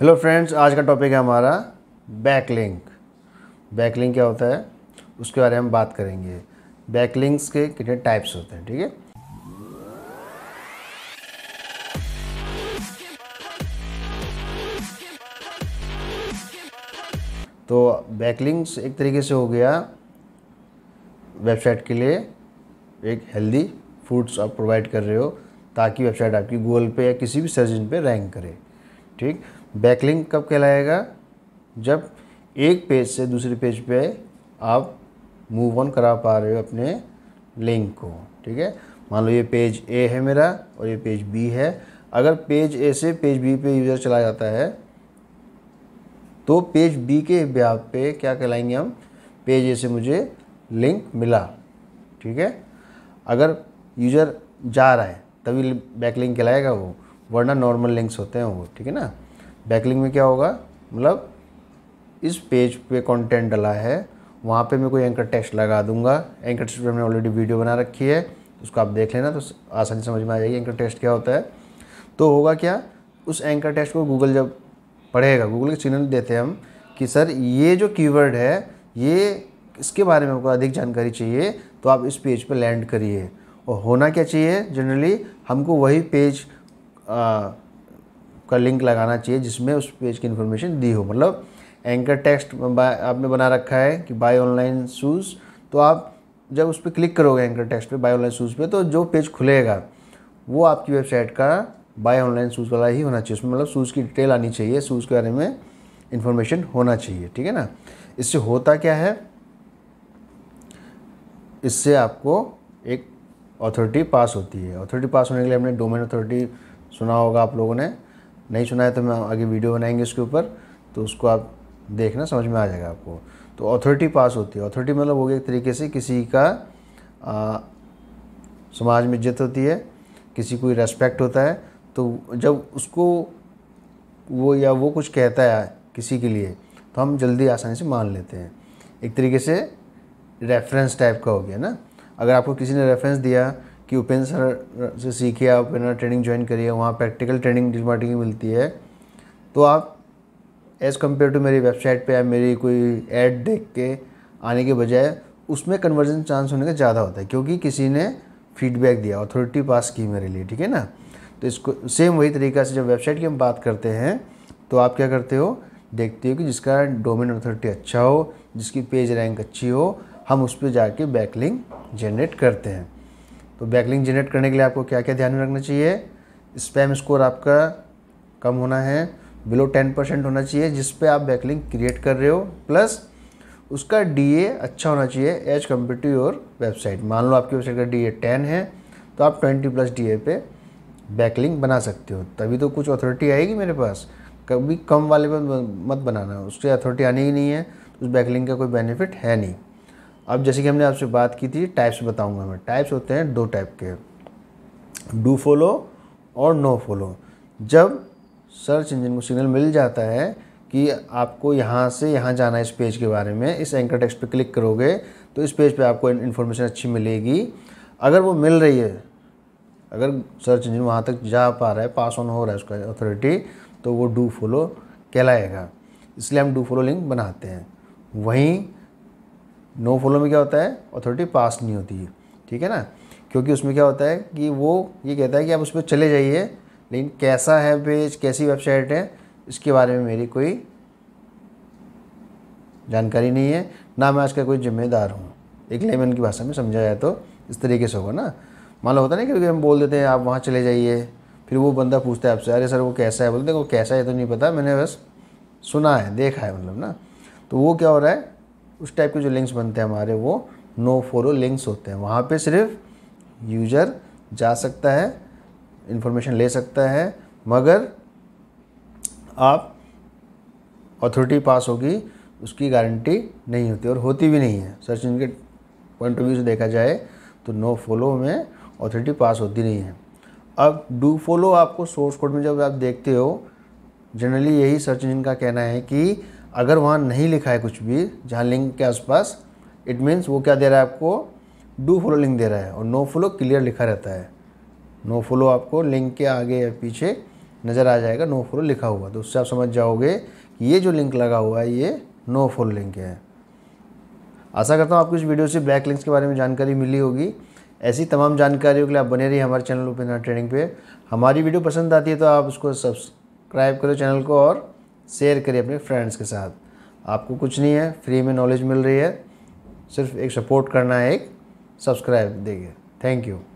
hello friends आज का topic है हमारा बैकलिंक बैकलिंक क्या होता है उसके बारे में बात करेंगे बैकलिंक्स के कितने टाइप्स होते हैं ठीक है तो बैकलिंक्स एक तरीके से हो गया वेबसाइट के लिए एक हेल्दी फूड्स आप प्रोवाइड कर रहे हो ताकि वेबसाइट आपकी गूगल पे या किसी भी सर्च इंजन पे रैंक करे ठीक बैकलिंक कब कहलाएगा जब एक पेज से दूसरे पेज पे आप मूव ऑन करा पा रहे हो अपने लिंक को ठीक है मान लो ये पेज ए है मेरा और ये पेज बी है अगर पेज ए से पेज बी पे यूज़र चला जाता है तो पेज बी के ब्याह पे क्या कहलाएंगे हम पेज ए से मुझे लिंक मिला ठीक है अगर यूज़र जा रहा है तभी लिंक कहलाएगा वो वरना नॉर्मल लिंक्स होते हैं वो ठीक है ना बैकलिंग में क्या होगा मतलब इस पेज पे कंटेंट डला है वहाँ पे मैं कोई एंकर टेक्स्ट लगा दूंगा एंकर टेक्स्ट पे हमने ऑलरेडी वीडियो बना रखी है उसको आप देख लेना तो आसानी समझ में आ जाएगी एंकर टेक्स्ट क्या होता है तो होगा क्या उस एंकर टेक्स्ट को गूगल जब पढ़ेगा गूगल के सिग्नल देते हैं हम कि सर ये जो कीवर्ड है ये इसके बारे में हमको अधिक जानकारी चाहिए तो आप इस पेज पर लैंड करिए और होना क्या चाहिए जनरली हमको वही पेज का लिंक लगाना चाहिए जिसमें उस पेज की इन्फॉर्मेशन दी हो मतलब एंकर टेक्स्ट आपने बना रखा है कि बाय ऑनलाइन शूज़ तो आप जब उस पर क्लिक करोगे एंकर टेक्स्ट पे बाय ऑनलाइन शूज़ पे तो जो पेज खुलेगा वो आपकी वेबसाइट का बाय ऑनलाइन शूज़ वाला ही होना चाहिए उसमें मतलब शूज़ की डिटेल आनी चाहिए शूज़ के बारे में इन्फॉर्मेशन होना चाहिए ठीक है ना इससे होता क्या है इससे आपको एक अथॉरिटी पास होती है अथॉरिटी पास होने के लिए हमने डोमेन अथॉरिटी सुना होगा आप लोगों ने नहीं सुना है तो मैं आगे वीडियो बनाएंगे उसके ऊपर तो उसको आप देखना समझ में आ जाएगा आपको तो अथॉरिटी पास होती है अथॉरिटी मतलब हो गया एक तरीके से किसी का आ, समाज में इज्जत होती है किसी को रेस्पेक्ट होता है तो जब उसको वो या वो कुछ कहता है किसी के लिए तो हम जल्दी आसानी से मान लेते हैं एक तरीके से रेफरेंस टाइप का हो गया ना अगर आपको किसी ने रेफरेंस दिया कि उपेंद्र सर से सीखिए आप है ट्रेनिंग ज्वाइन करिए वहाँ प्रैक्टिकल ट्रेनिंग डिजिटल मार्केटिंग मिलती है तो आप एज़ कम्पेयर टू मेरी वेबसाइट पर या मेरी कोई ऐड देख के आने के बजाय उसमें कन्वर्जन चांस होने का ज़्यादा होता है क्योंकि किसी ने फीडबैक दिया अथॉरिटी पास की मेरे लिए ठीक है ना तो इसको सेम वही तरीका से जब वेबसाइट की हम बात करते हैं तो आप क्या करते हो देखते हो कि जिसका डोमेन अथॉरिटी अच्छा हो जिसकी पेज रैंक अच्छी हो हम उस पर जाके बैकलिंग जनरेट करते हैं तो बैकलिंग जनरेट करने के लिए आपको क्या क्या ध्यान में रखना चाहिए स्पैम स्कोर आपका कम होना है बिलो टेन परसेंट होना चाहिए जिस पे आप बैकलिंग क्रिएट कर रहे हो प्लस उसका डीए अच्छा होना चाहिए as compare to your website मान लो आपकी वेबसाइट का डीए टेन है तो आप ट्वेंटी प्लस डीए पे बैकलिंग बना सकते हो तभी तो कुछ अथॉरिटी आएगी मेरे पास कभी कम वाले पर मत बनाना उसकी अथॉरिटी आनी ही नहीं है तो उस बैकलिंग का कोई बेनिफिट है नहीं अब जैसे कि हमने आपसे बात की थी टाइप्स बताऊंगा मैं टाइप्स होते हैं दो टाइप के डू फॉलो और नो फॉलो जब सर्च इंजन को सिग्नल मिल जाता है कि आपको यहाँ से यहाँ जाना है इस पेज के बारे में इस एंकर टेक्स्ट पे क्लिक करोगे तो इस पेज पे आपको इन्फॉर्मेशन अच्छी मिलेगी अगर वो मिल रही है अगर सर्च इंजन वहाँ तक जा पा रहा है पास ऑन हो रहा है उसका अथॉरिटी तो वो डू फॉलो कहलाएगा इसलिए हम डू फॉलो लिंक बनाते हैं वहीं नो फॉलो में क्या होता है अथॉरिटी पास नहीं होती है ठीक है ना क्योंकि उसमें क्या होता है कि वो ये कहता है कि आप उस पर चले जाइए लेकिन कैसा है पेज कैसी वेबसाइट है इसके बारे में मेरी कोई जानकारी नहीं है ना मैं इसका कोई जिम्मेदार हूँ एक लेमन की भाषा में समझा जाए तो इस तरीके से होगा ना मान लो होता नहीं क्योंकि हम बोल देते हैं आप वहाँ चले जाइए फिर वो बंदा पूछता है आपसे अरे सर वो कैसा है बोलते हैं वो कैसा है तो नहीं पता मैंने बस सुना है देखा है मतलब ना तो वो क्या हो रहा है उस टाइप के जो लिंक्स बनते हैं हमारे वो नो फॉलो लिंक्स होते हैं वहाँ पे सिर्फ यूजर जा सकता है इन्फॉर्मेशन ले सकता है मगर आप अथॉरिटी पास होगी उसकी गारंटी नहीं होती और होती भी नहीं है सर्च इंजन के पॉइंट ऑफ व्यू से देखा जाए तो नो फॉलो में अथॉरिटी पास होती नहीं है अब डू फॉलो आपको सोर्स कोड में जब आप देखते हो जनरली यही सर्च इंजन का कहना है कि अगर वहाँ नहीं लिखा है कुछ भी जहाँ लिंक के आसपास इट मीन्स वो क्या दे रहा है आपको डू फॉलो लिंक दे रहा है और नो फॉलो क्लियर लिखा रहता है नो फॉलो आपको लिंक के आगे या पीछे नज़र आ जाएगा नो फॉलो लिखा हुआ तो उससे आप समझ जाओगे कि ये जो लिंक लगा हुआ है ये नो फॉलो लिंक है आशा करता हूँ आपको इस वीडियो से ब्लैक लिंक्स के बारे में जानकारी मिली होगी ऐसी तमाम जानकारियों के लिए आप बने रहिए हमारे चैनल उपेन्द्र ट्रेडिंग पे हमारी वीडियो पसंद आती है तो आप उसको सब्सक्राइब करो चैनल को और शेयर करिए अपने फ्रेंड्स के साथ आपको कुछ नहीं है फ्री में नॉलेज मिल रही है सिर्फ एक सपोर्ट करना है एक सब्सक्राइब देंगे थैंक यू